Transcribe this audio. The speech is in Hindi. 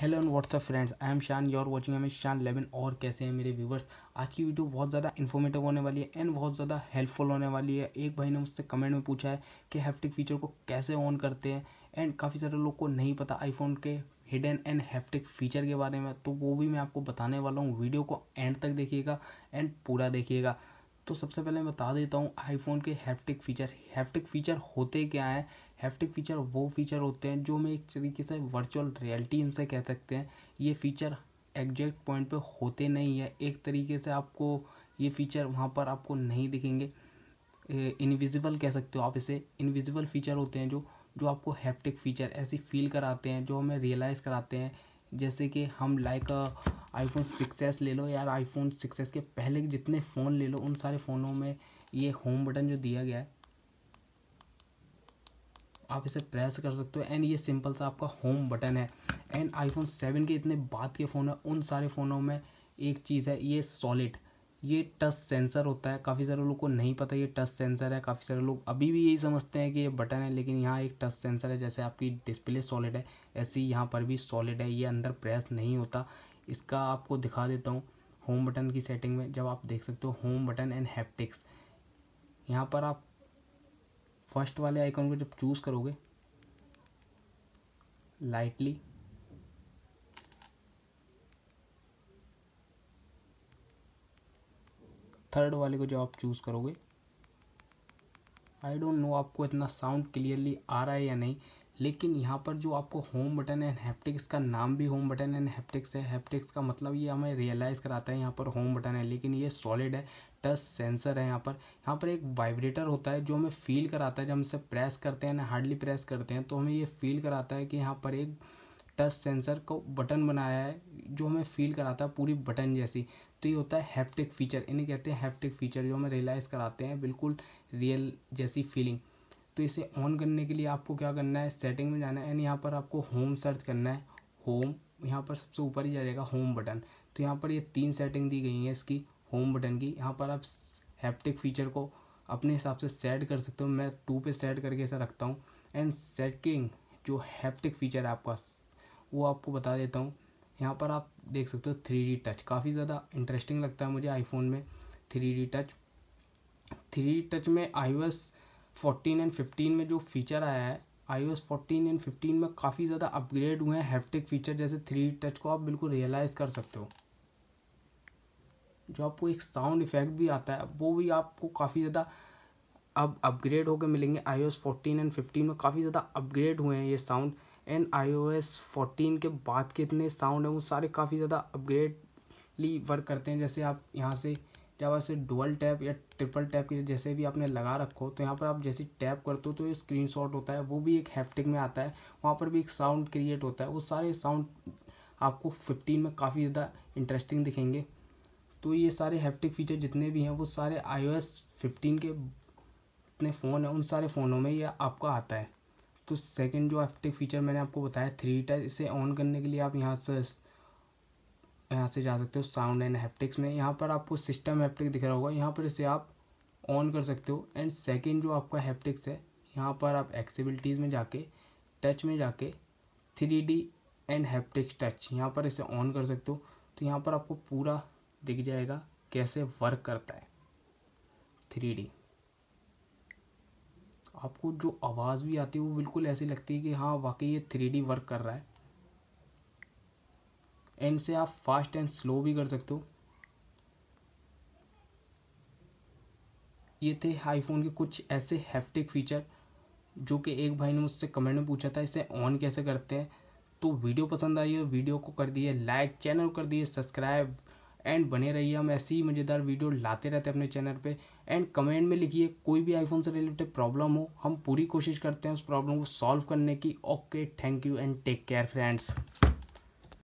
hello and what's up friends I am Shaan you're watching M Shaan eleven और कैसे हैं मेरे व्यूवर्स आज की वीडियो बहुत ज़्यादा इन्फॉर्मेटिव होने वाली है एंड बहुत ज़्यादा हेल्पफुल होने वाली है एक भाई ने मुझसे कमेंट में पूछा है कि हैप्टिक फीचर को कैसे ऑन करते हैं एंड काफ़ी सारे लोग को नहीं पता आईफोन के हिडन एंड हैप्टिक फीचर के बारे में तो वो भी मैं आपको बताने वाला हूँ वीडियो को एंड तक देखिएगा एंड पूरा देखिएगा तो सबसे पहले मैं बता देता हूँ आईफोन के हैप्टिक फ़ीचर हैप्टिक फ़ीचर होते क्या हैं हैप्टिक फ़ीचर वो फ़ीचर होते हैं जो हमें एक तरीके से वर्चुअल रियलिटी इनसे कह सकते हैं ये फ़ीचर एग्जैक्ट पॉइंट पे होते नहीं है एक तरीके से आपको ये फ़ीचर वहाँ पर आपको नहीं दिखेंगे इनविजिबल कह सकते हो आप इसे इनविजिबल फ़ीचर होते हैं जो जो आपको हैप्टिक फ़ीचर ऐसी फील कराते हैं जो हमें रियलाइज़ कराते हैं जैसे कि हम लाइक आईफोन सिक्स एस ले लो यार आईफोन सिक्स एस के पहले जितने फ़ोन ले लो उन सारे फ़ोनों में ये होम बटन जो दिया गया है आप इसे प्रेस कर सकते हो एंड ये सिंपल सा आपका होम बटन है एंड आईफोन सेवन के इतने बाद के फ़ोन है उन सारे फ़ोनों में एक चीज़ है ये सॉलिड ये टच सेंसर होता है काफ़ी सारे लोगों को नहीं पता ये टच सेंसर है काफ़ी सारे लोग अभी भी यही समझते हैं कि ये बटन है लेकिन यहाँ एक टच सेंसर है जैसे आपकी डिस्प्ले सॉलिड है ऐसे ही यहाँ पर भी सॉलिड है ये अंदर प्रेस नहीं होता इसका आपको दिखा देता हूँ होम बटन की सेटिंग में जब आप देख सकते हो होम बटन एंड हैप्टिक्स यहाँ पर आप फर्स्ट वाले आइकॉन को जब चूज़ करोगे लाइटली थर्ड वाले को जो आप चूज़ करोगे आई डोंट नो आपको इतना साउंड क्लियरली आ रहा है या नहीं लेकिन यहाँ पर जो आपको होम बटन एंड हैप्टिक्स का नाम भी होम बटन एंड हैप्टिक्स है हैप्टिक्स का मतलब ये हमें रियलाइज़ कराता है यहाँ पर होम बटन है लेकिन ये सॉलिड है टच सेंसर है यहाँ पर यहाँ पर एक वाइब्रेटर होता है जो हमें फील कराता है जब हम इसे प्रेस करते हैं ना हार्डली प्रेस करते हैं तो हमें ये फील कराता है कि यहाँ पर एक टच सेंसर को बटन बनाया है जो हमें फील कराता है पूरी बटन जैसी तो ये होता है हैप्टिक फ़ीचर इन्हें कहते हैं हैप्टिक फ़ीचर जो हमें रियलाइज़ कराते हैं बिल्कुल रियल जैसी फीलिंग तो इसे ऑन करने के लिए आपको क्या करना है सेटिंग में जाना है एंड यहाँ पर आपको होम सर्च करना है होम यहाँ पर सबसे ऊपर ही जाएगा होम बटन तो यहाँ पर ये तीन सेटिंग दी गई हैं इसकी होम बटन की यहाँ पर आप हैप्टिक फ़ीचर को अपने हिसाब से सेट कर सकते हो मैं टू पे सेट करके ऐसा रखता हूँ एंड सेटिंग जो हैप्टिक फ़ीचर है आपका वो आपको बता देता हूँ यहाँ पर आप देख सकते हो थ्री टच काफ़ी ज़्यादा इंटरेस्टिंग लगता है मुझे आईफोन में थ्री टच थ्री टच में I O S fourteen and fifteen में जो फीचर आया है I O S fourteen and fifteen में काफ़ी ज़्यादा अपग्रेड हुए हैं हैप्टिक फीचर जैसे थ्री टच को आप बिल्कुल रियलाइज़ कर सकते हो जो आपको एक साउंड इफेक्ट भी आता है वो भी आपको काफ़ी ज़्यादा अब अपग्रेड होकर मिलेंगे I O S fourteen and fifteen में काफ़ी ज़्यादा अपग्रेड हुए हैं ये साउंड एंड आईओएस 14 के बाद के इतने साउंड हैं वो सारे काफ़ी ज़्यादा अपग्रेडली वर्क करते हैं जैसे आप यहाँ से जब आप डुअल टैप या ट्रिपल टैप के जैसे भी आपने लगा रखो तो यहाँ पर आप जैसे टैप करते हो तो ये स्क्रीन शॉट होता है वो भी एक हैप्टिक में आता है वहाँ पर भी एक साउंड क्रिएट होता है वो सारे साउंड आपको फिफ्टीन में काफ़ी ज़्यादा इंटरेस्टिंग दिखेंगे तो ये सारे हैप्टिक फीचर जितने भी हैं वो सारे आई ओ एस फिफ्टीन के जितने फ़ोन हैं उन सारे फ़ोनों में ये आपका आता है तो सेकंड जो एफ फीचर मैंने आपको बताया थ्री टच इसे ऑन करने के लिए आप यहाँ से यहाँ से जा सकते हो साउंड एंड हैप्टिक्स में यहाँ पर आपको सिस्टम हैप्टिक दिख रहा होगा यहाँ पर इसे आप ऑन कर सकते हो एंड सेकेंड जो आपका हैप्टिक्स है यहाँ पर आप एक्सेबिलिटीज़ में जाके टच में जाके three D and haptics touch यहाँ पर इसे ऑन कर सकते हो तो यहाँ पर आपको पूरा दिख जाएगा कैसे वर्क करता है थ्री डी आपको जो आवाज़ भी आती है वो बिल्कुल ऐसी लगती है कि हाँ वाकई ये थ्री डी वर्क कर रहा है एंड से आप फास्ट एंड स्लो भी कर सकते हो ये थे आईफोन के कुछ ऐसे हैफ्टिक फ़ीचर जो कि एक भाई ने मुझसे कमेंट में पूछा था इसे ऑन कैसे करते हैं तो वीडियो पसंद आई है वीडियो को कर दिए लाइक चैनल कर दिए सब्सक्राइब एंड बने रहिए हम ऐसी ही मज़ेदार वीडियो लाते रहते हैं अपने चैनल पे एंड कमेंट में लिखिए कोई भी आईफोन से रिलेटेड प्रॉब्लम हो हम पूरी कोशिश करते हैं उस प्रॉब्लम को सॉल्व करने की okay thank you and take care friends